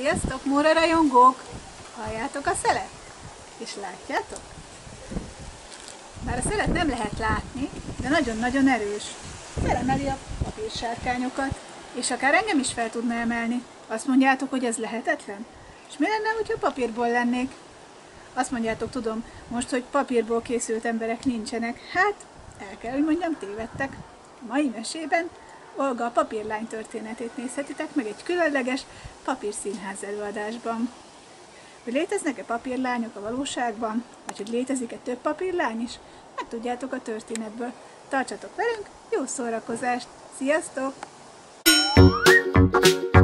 Sziasztok, Móra rajongók! Halljátok a szelet? És látjátok? Már a szelet nem lehet látni, de nagyon-nagyon erős. Felemeli a papírsárkányokat, és akár engem is fel tudna emelni. Azt mondjátok, hogy ez lehetetlen? És mi lenne, hogyha papírból lennék? Azt mondjátok, tudom, most, hogy papírból készült emberek nincsenek. Hát, el kell, hogy mondjam, tévedtek. A mai mesében Olga a papírlány történetét nézhetitek meg egy különleges papírszínház előadásban. Hogy léteznek-e papírlányok a valóságban, vagy hogy létezik-e több papírlány is, Meg hát tudjátok a történetből. Tartsatok velünk, jó szórakozást! Sziasztok! thank you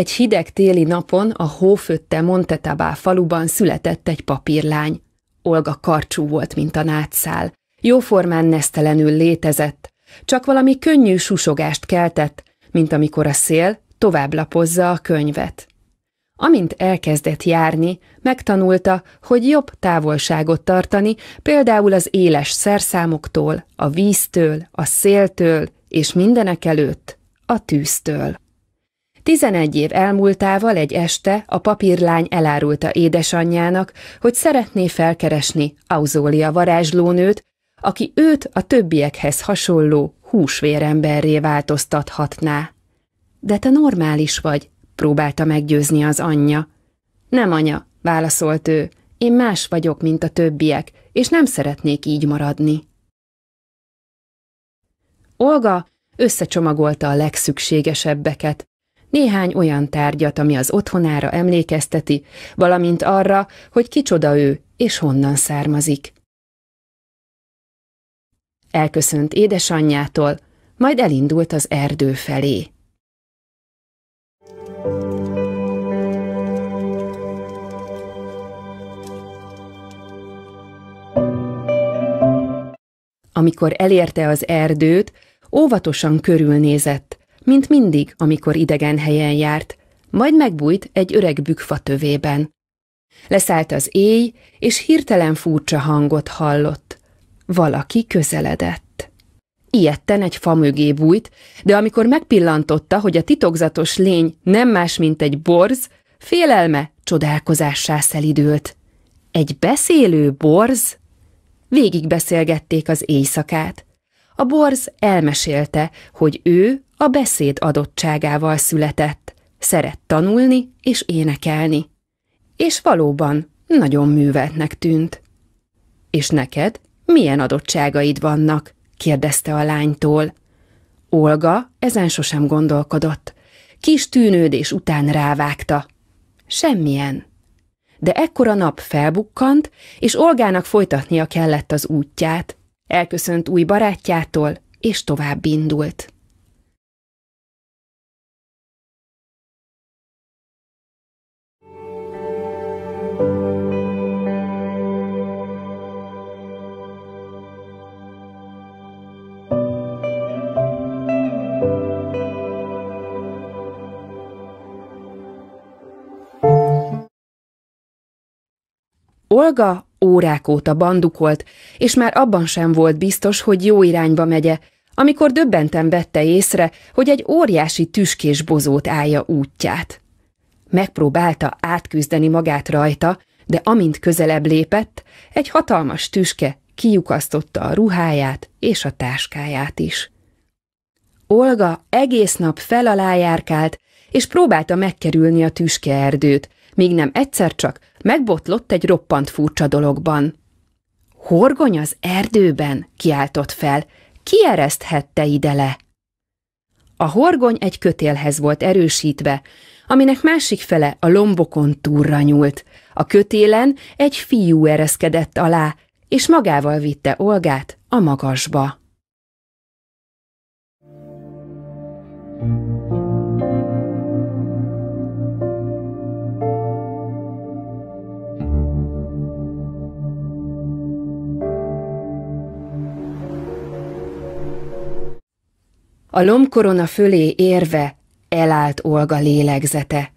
Egy hideg téli napon a hófötte Montetabá faluban született egy papírlány. Olga karcsú volt, mint a nátszál. Jóformán nesztelenül létezett, csak valami könnyű susogást keltett, mint amikor a szél tovább lapozza a könyvet. Amint elkezdett járni, megtanulta, hogy jobb távolságot tartani, például az éles szerszámoktól, a víztől, a széltől és mindenek előtt a tűztől. Tizenegy év elmúltával egy este a papírlány elárulta édesanyjának, hogy szeretné felkeresni Auzólia varázslónőt, aki őt a többiekhez hasonló húsvéremberré változtathatná. De te normális vagy, próbálta meggyőzni az anyja. Nem anya, válaszolt ő, én más vagyok, mint a többiek, és nem szeretnék így maradni. Olga összecsomagolta a legszükségesebbeket, néhány olyan tárgyat, ami az otthonára emlékezteti, valamint arra, hogy kicsoda ő és honnan származik. Elköszönt édesanyjától, majd elindult az erdő felé. Amikor elérte az erdőt, óvatosan körülnézett, mint mindig, amikor idegen helyen járt, majd megbújt egy öreg bükfa tövében. Leszállt az éj, és hirtelen furcsa hangot hallott. Valaki közeledett. Ilyetten egy fa mögé bújt, de amikor megpillantotta, hogy a titokzatos lény nem más, mint egy borz, félelme csodálkozássá szelidült. Egy beszélő borz? Végig beszélgették az éjszakát. A borz elmesélte, hogy ő a beszéd adottságával született, szeret tanulni és énekelni. És valóban nagyon műveltnek tűnt. És neked milyen adottságaid vannak? kérdezte a lánytól. Olga ezen sosem gondolkodott. Kis tűnődés után rávágta. Semmilyen. De ekkor a nap felbukkant, és Olgának folytatnia kellett az útját elköszönt új barátjától, és tovább indult. Olga Órák óta bandukolt, és már abban sem volt biztos, hogy jó irányba megye, amikor döbbenten vette észre, hogy egy óriási tüskés bozót állja útját. Megpróbálta átküzdeni magát rajta, de amint közelebb lépett, egy hatalmas tüske kiukasztotta a ruháját és a táskáját is. Olga egész nap fel alá járkált, és próbálta megkerülni a erdőt, míg nem egyszer csak megbotlott egy roppant furcsa dologban. Horgony az erdőben, kiáltott fel, ki ereszthette ide le? A horgony egy kötélhez volt erősítve, aminek másik fele a lombokon túlra nyúlt. A kötélen egy fiú ereszkedett alá, és magával vitte Olgát a magasba. A lomkorona fölé érve elállt Olga lélegzete.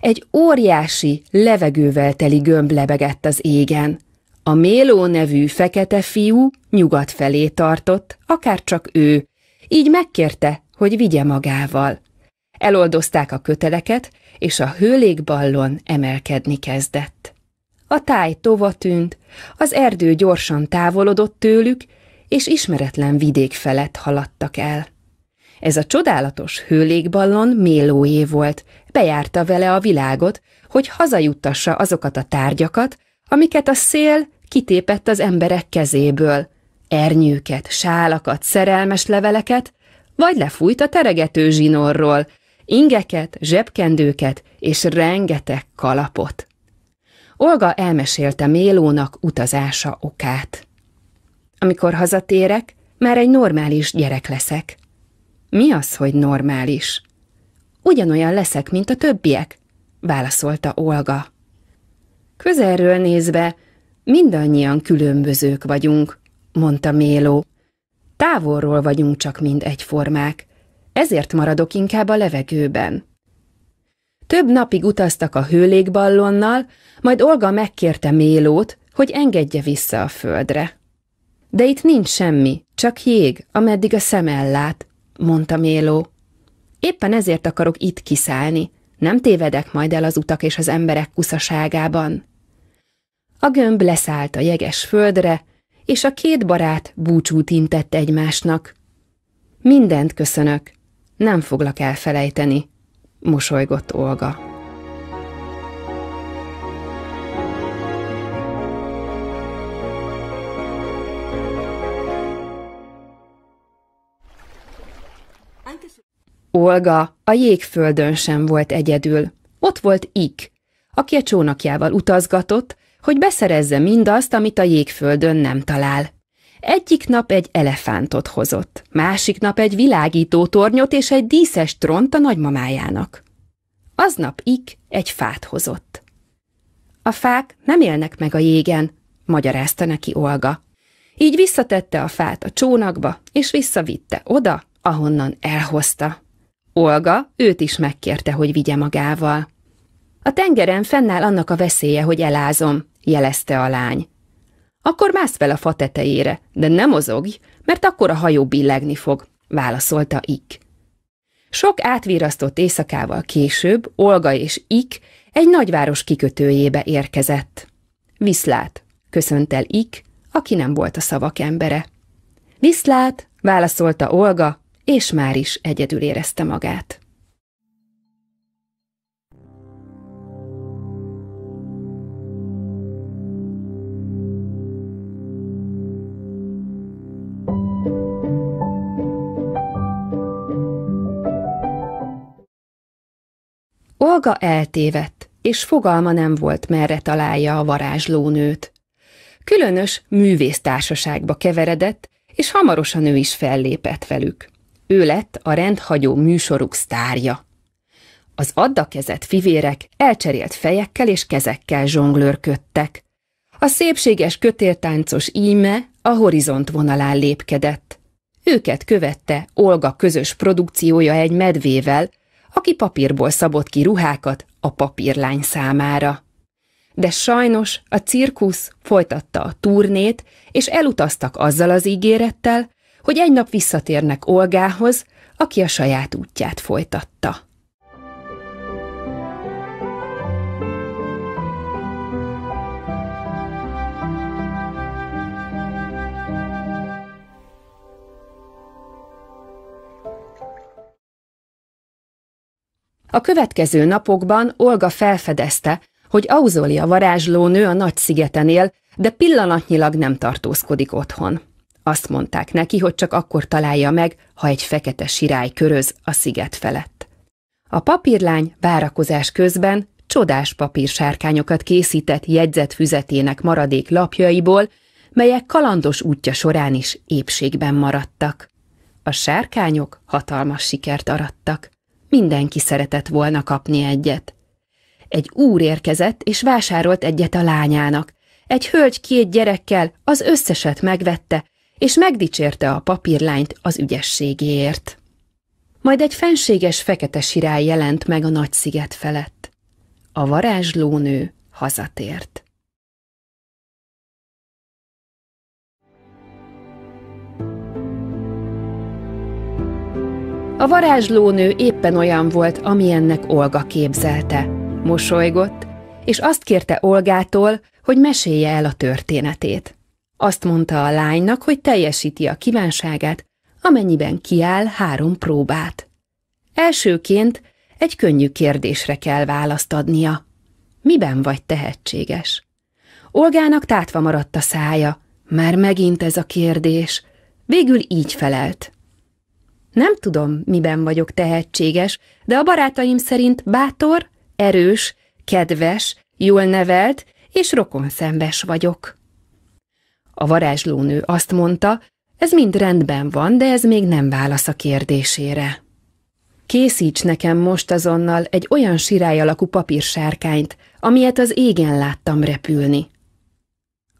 Egy óriási, levegővel teli gömb lebegett az égen. A Méló nevű fekete fiú nyugat felé tartott, akár csak ő, így megkérte, hogy vigye magával. Eloldozták a köteleket, és a hőlégballon emelkedni kezdett. A táj tova tűnt, az erdő gyorsan távolodott tőlük, és ismeretlen vidék felett haladtak el. Ez a csodálatos hőlégballon Mélóé volt, bejárta vele a világot, hogy hazajuttassa azokat a tárgyakat, amiket a szél kitépett az emberek kezéből, ernyőket, sálakat, szerelmes leveleket, vagy lefújt a teregető zsinórról, ingeket, zsebkendőket és rengeteg kalapot. Olga elmesélte Mélónak utazása okát. Amikor hazatérek, már egy normális gyerek leszek. Mi az, hogy normális? Ugyanolyan leszek, mint a többiek, válaszolta Olga. Közelről nézve, mindannyian különbözők vagyunk, mondta Méló. Távolról vagyunk csak mind egyformák, ezért maradok inkább a levegőben. Több napig utaztak a hőlégballonnal, majd Olga megkérte Mélót, hogy engedje vissza a földre. De itt nincs semmi, csak jég, ameddig a szem ellát, mondta Méló. Éppen ezért akarok itt kiszállni. Nem tévedek majd el az utak és az emberek kuszaságában. A gömb leszállt a jeges földre, és a két barát búcsút intett egymásnak. Mindent köszönök, nem foglak elfelejteni, mosolygott Olga. Olga a jégföldön sem volt egyedül. Ott volt Ik, aki a csónakjával utazgatott, hogy beszerezze mindazt, amit a jégföldön nem talál. Egyik nap egy elefántot hozott, másik nap egy világító tornyot és egy díszes tront a nagymamájának. Aznap Ik egy fát hozott. A fák nem élnek meg a jégen, magyarázta neki Olga. Így visszatette a fát a csónakba, és visszavitte oda, ahonnan elhozta. Olga őt is megkérte, hogy vigye magával. A tengeren fennáll annak a veszélye, hogy elázom, jelezte a lány. Akkor mász fel a fa tetejére, de nem mozogj, mert akkor a hajó billegni fog, válaszolta Ik. Sok átvirasztott éjszakával később Olga és Ik egy nagyváros kikötőjébe érkezett. Viszlát, köszönt el Ik, aki nem volt a szavak embere. Viszlát, válaszolta Olga, és már is egyedül érezte magát. Olga eltévedt, és fogalma nem volt, merre találja a varázslónőt. Különös művésztársaságba keveredett, és hamarosan ő is fellépett velük. Ő lett a rendhagyó műsoruk sztárja. Az addakezett fivérek elcserélt fejekkel és kezekkel zsonglőrködtek. A szépséges kötéltáncos íme a horizont vonalán lépkedett. Őket követte Olga közös produkciója egy medvével, aki papírból szabott ki ruhákat a papírlány számára. De sajnos a cirkusz folytatta a turnét, és elutaztak azzal az ígérettel, hogy egy nap visszatérnek Olgához, aki a saját útját folytatta. A következő napokban Olga felfedezte, hogy a varázslónő a nagy szigeten él, de pillanatnyilag nem tartózkodik otthon. Azt mondták neki, hogy csak akkor találja meg, ha egy fekete sirály köröz a sziget felett. A papírlány várakozás közben csodás papírsárkányokat készített jegyzett füzetének maradék lapjaiból, melyek kalandos útja során is épségben maradtak. A sárkányok hatalmas sikert arattak. Mindenki szeretett volna kapni egyet. Egy úr érkezett, és vásárolt egyet a lányának. Egy hölgy két gyerekkel az összeset megvette, és megdicsérte a papírlányt az ügyességéért. Majd egy fenséges fekete sirály jelent meg a nagy sziget felett. A varázslónő hazatért. A varázslónő éppen olyan volt, amilyennek Olga képzelte. Mosolygott, és azt kérte Olgától, hogy mesélje el a történetét. Azt mondta a lánynak, hogy teljesíti a kívánságát, amennyiben kiáll három próbát. Elsőként egy könnyű kérdésre kell választ adnia. Miben vagy tehetséges? Olgának tátva maradt a szája. Már megint ez a kérdés. Végül így felelt. Nem tudom, miben vagyok tehetséges, de a barátaim szerint bátor, erős, kedves, jól nevelt és rokonszembes vagyok. A varázslónő azt mondta, ez mind rendben van, de ez még nem válasz a kérdésére. Készíts nekem most azonnal egy olyan sirály alakú papírsárkányt, amilyet az égen láttam repülni.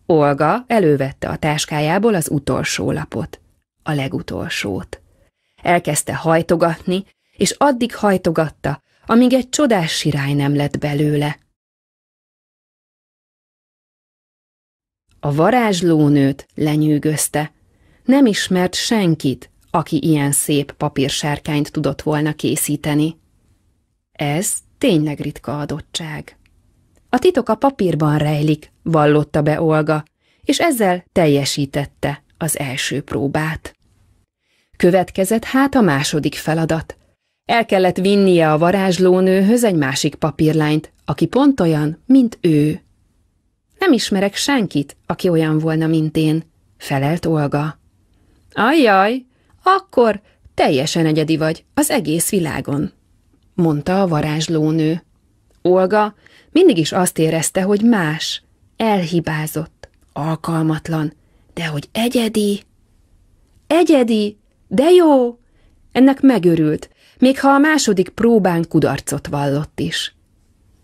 Olga elővette a táskájából az utolsó lapot, a legutolsót. Elkezdte hajtogatni, és addig hajtogatta, amíg egy csodás sirály nem lett belőle. a varázslónőt lenyűgözte. Nem ismert senkit, aki ilyen szép papírsárkányt tudott volna készíteni. Ez tényleg ritka adottság. A titok a papírban rejlik, vallotta be Olga, és ezzel teljesítette az első próbát. Következett hát a második feladat. El kellett vinnie a varázslónőhöz egy másik papírlányt, aki pont olyan, mint ő. Nem ismerek senkit, aki olyan volna, mint én, felelt Olga. Ajjaj, akkor teljesen egyedi vagy az egész világon, mondta a varázslónő. Olga mindig is azt érezte, hogy más, elhibázott, alkalmatlan, de hogy egyedi. Egyedi, de jó! Ennek megörült, még ha a második próbán kudarcot vallott is.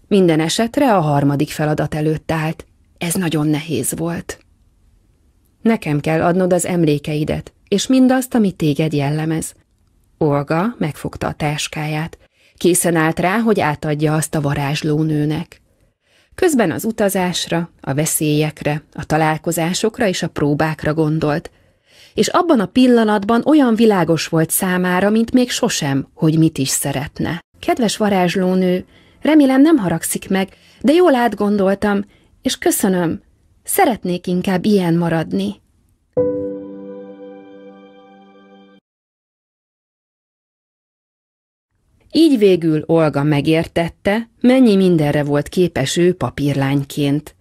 Minden esetre a harmadik feladat előtt állt, ez nagyon nehéz volt. Nekem kell adnod az emlékeidet, és mindazt, ami téged jellemez. Olga megfogta a táskáját. Készen állt rá, hogy átadja azt a varázslónőnek. Közben az utazásra, a veszélyekre, a találkozásokra és a próbákra gondolt, és abban a pillanatban olyan világos volt számára, mint még sosem, hogy mit is szeretne. Kedves varázslónő, remélem nem haragszik meg, de jól átgondoltam, és köszönöm. Szeretnék inkább ilyen maradni. Így végül Olga megértette, mennyi mindenre volt képes ő papírlányként.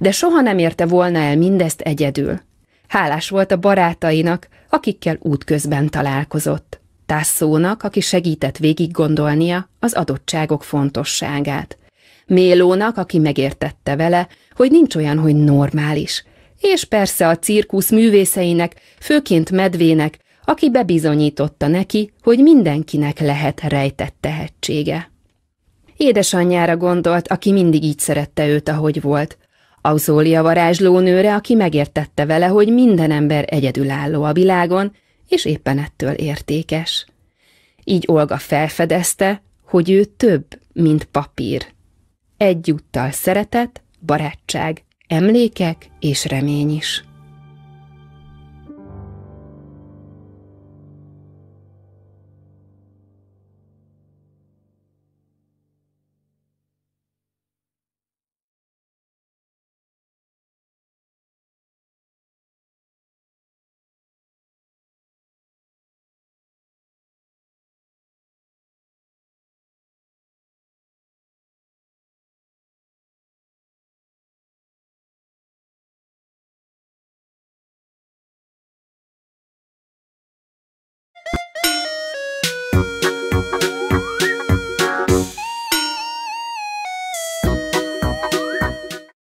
De soha nem érte volna el mindezt egyedül. Hálás volt a barátainak, akikkel útközben találkozott. Tászónak, aki segített végig gondolnia az adottságok fontosságát. Mélónak, aki megértette vele, hogy nincs olyan, hogy normális, és persze a cirkusz művészeinek, főként medvének, aki bebizonyította neki, hogy mindenkinek lehet rejtett tehetsége. Édesanyjára gondolt, aki mindig így szerette őt, ahogy volt. Auzólia varázslónőre, aki megértette vele, hogy minden ember egyedülálló a világon, és éppen ettől értékes. Így Olga felfedezte, hogy ő több, mint papír, egyúttal szeretet, barátság, emlékek és remény is.